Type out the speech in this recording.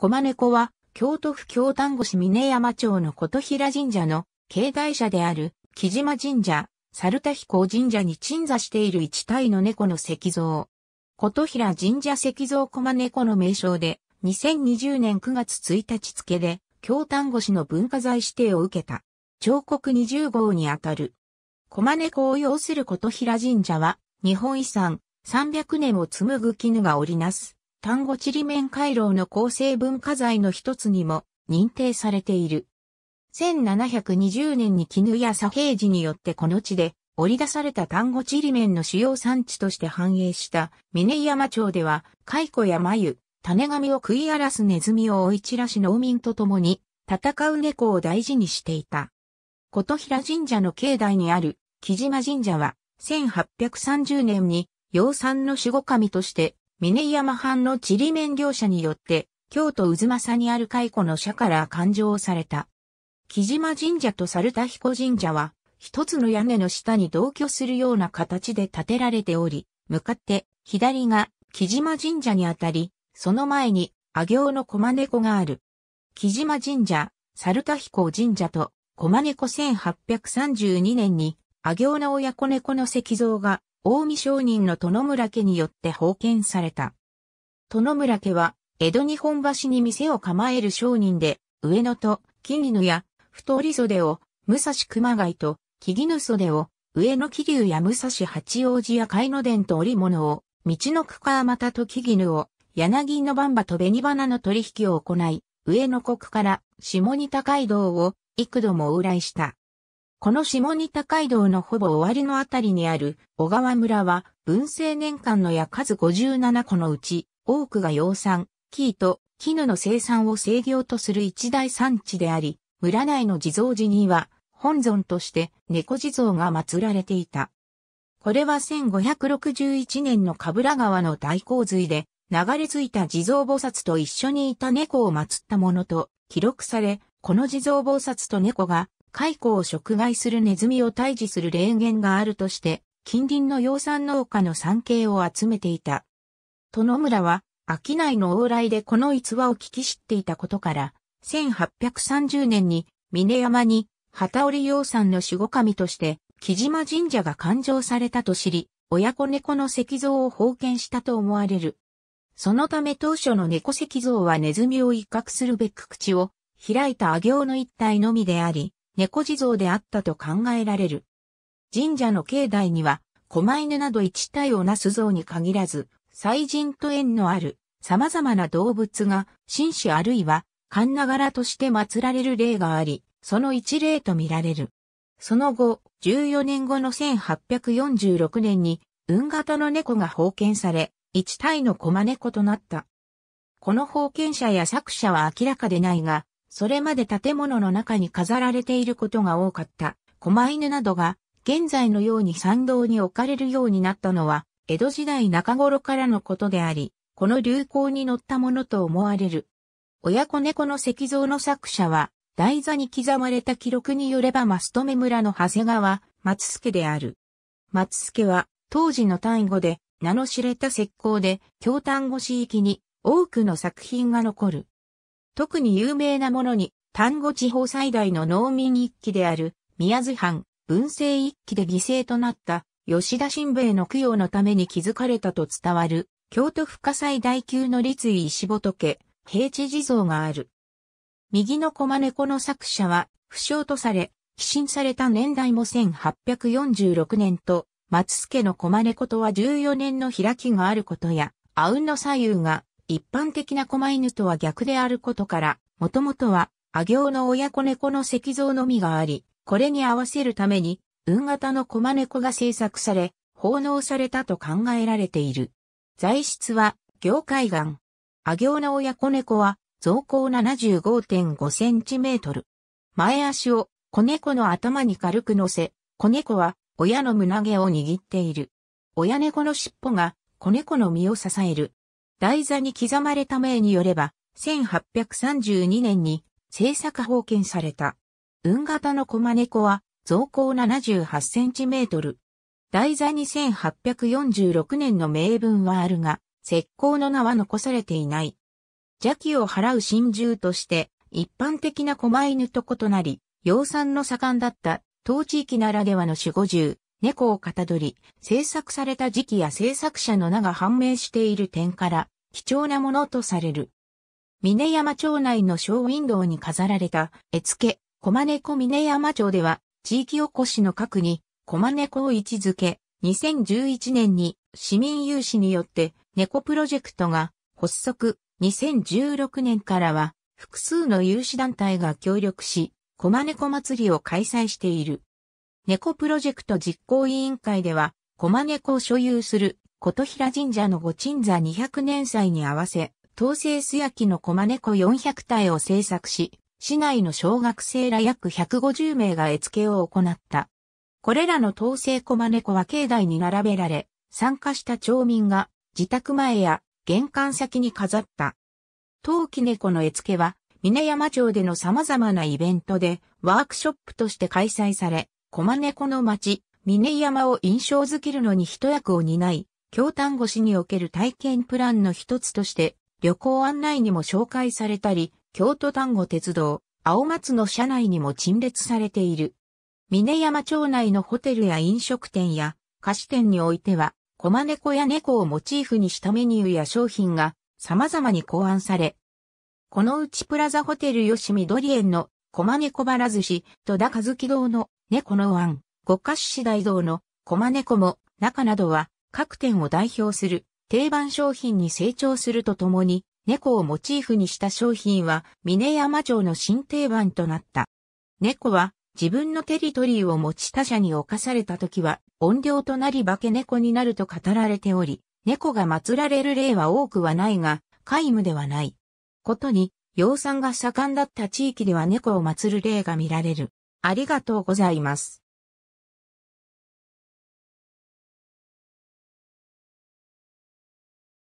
駒猫は、京都府京丹後市峰山町の琴平神社の境内社である木島神社、猿田彦神社に鎮座している一体の猫の石像。琴平神社石像駒猫の名称で、2020年9月1日付で、京丹後市の文化財指定を受けた。彫刻20号にあたる。駒猫を要する琴平神社は、日本遺産300年を紡ぐ絹が織りなす単語りめ面回廊の構成文化財の一つにも認定されている。1720年に絹や左平寺によってこの地で織り出された単語りめ面の主要産地として繁栄した峰山町では、蚕や眉、種紙を食い荒らすネズミを追い散らし農民と共に戦う猫を大事にしていた。琴平神社の境内にある木島神社は1830年に養蚕の守護神として峰山藩の地理面業者によって、京都渦政にある蚕の社から勘定された。木島神社と猿田彦神社は、一つの屋根の下に同居するような形で建てられており、向かって左が木島神社にあたり、その前に阿行の駒猫がある。木島神社、猿田彦神社と駒猫1832年に阿行の親子猫の石像が近江商人の殿村家によって封建された。殿村家は、江戸日本橋に店を構える商人で、上野と、木犬や、太り袖を、武蔵熊谷と、木犬袖を、上野桐流や武蔵八王子や貝の伝と織物を、道の区川又と木犬を、柳の番場と紅花の取引を行い、上野国から下仁高街道を幾度も往来した。この下仁田街道のほぼ終わりのあたりにある小川村は文政年間の矢数57個のうち多くが養蚕、生糸、絹の生産を制御とする一大産地であり、村内の地蔵寺には本尊として猫地蔵が祀られていた。これは1561年の神楽川の大洪水で流れ着いた地蔵菩薩と一緒にいた猫を祀ったものと記録され、この地蔵菩薩と猫が雇を食害するネズミを退治する霊源があるとして、近隣の養蚕農家の産経を集めていた。殿村は、商いの往来でこの逸話を聞き知っていたことから、1830年に峰山に旗織養蚕の守護神として、木島神社が勘定されたと知り、親子猫の石像を封建したと思われる。そのため当初の猫石像はネズミを一角するべく口を開いた阿行の一体のみであり、猫地蔵であったと考えられる。神社の境内には、狛犬など一体をなす像に限らず、祭神と縁のある様々な動物が、紳士あるいは、神ながらとして祀られる例があり、その一例と見られる。その後、14年後の1846年に、運型の猫が封建され、一体の駒猫となった。この封建者や作者は明らかでないが、それまで建物の中に飾られていることが多かった、狛犬などが、現在のように参道に置かれるようになったのは、江戸時代中頃からのことであり、この流行に乗ったものと思われる。親子猫の石像の作者は、台座に刻まれた記録によればト留村の長谷川、松助である。松助は、当時の単語で、名の知れた石膏で、京丹後市域に、多くの作品が残る。特に有名なものに、丹後地方最大の農民一揆である、宮津藩、文政一揆で犠牲となった、吉田新兵衛の供養のために築かれたと伝わる、京都府火災大級の立位石仏、平地地蔵がある。右の駒猫の作者は、不詳とされ、寄進された年代も1846年と、松助の駒猫とは14年の開きがあることや、あうんの左右が一般的な狛犬とは逆であることから、もともとは、阿行の親子猫の石像のみがあり、これに合わせるために、運型の狛猫が製作され、奉納されたと考えられている。材質は、行海岩。阿行の親子猫は、造高75.5センチメートル。前足を子猫の頭に軽く乗せ、子猫は親の胸毛を握っている。親猫の尻尾が子猫の身を支える台座に刻まれた名によれば、1832年に制作封建された。運型の小金子は増高78センチメートル。台座に1846年の名文はあるが、石膏の名は残されていない。邪気を払う真珠として、一般的な狛犬と異なり、養蚕の盛んだった、当地域ならではの守護獣、猫をかたどり、制作された時期や制作者の名が判明している点から、貴重なものとされる。峰山町内のショーウィンドウに飾られた絵付け、駒猫峰山町では、地域おこしの核に、駒猫を位置づけ、2011年に市民有志によって猫プロジェクトが発足、2016年からは複数の有志団体が協力し、駒猫祭りを開催している。猫プロジェクト実行委員会では、駒猫を所有する琴平神社の御鎮座200年祭に合わせ、東西素焼きの駒猫400体を制作し、市内の小学生ら約150名が絵付けを行った。これらの東西駒猫は境内に並べられ、参加した町民が自宅前や玄関先に飾った。陶器猫の絵付けは、峰山町での様々なイベントでワークショップとして開催され、駒猫の町、峰山を印象づけるのに一役を担い、京丹後市における体験プランの一つとして、旅行案内にも紹介されたり、京都丹後鉄道、青松の車内にも陳列されている。峰山町内のホテルや飲食店や菓子店においては、駒猫や猫をモチーフにしたメニューや商品が様々に考案され、このうちプラザホテル吉緑園の駒猫ばら寿司、戸田和樹堂の猫の湾、五家主市大道の駒猫も中などは各店を代表する定番商品に成長するとともに猫をモチーフにした商品は峰山町の新定番となった。猫は自分のテリトリーを持ち他者に侵された時は怨霊となり化け猫になると語られており、猫が祀られる例は多くはないが、皆無ではない。ことに、養蚕が盛んだった地域では猫を祀る例が見られる。ありがとうございます。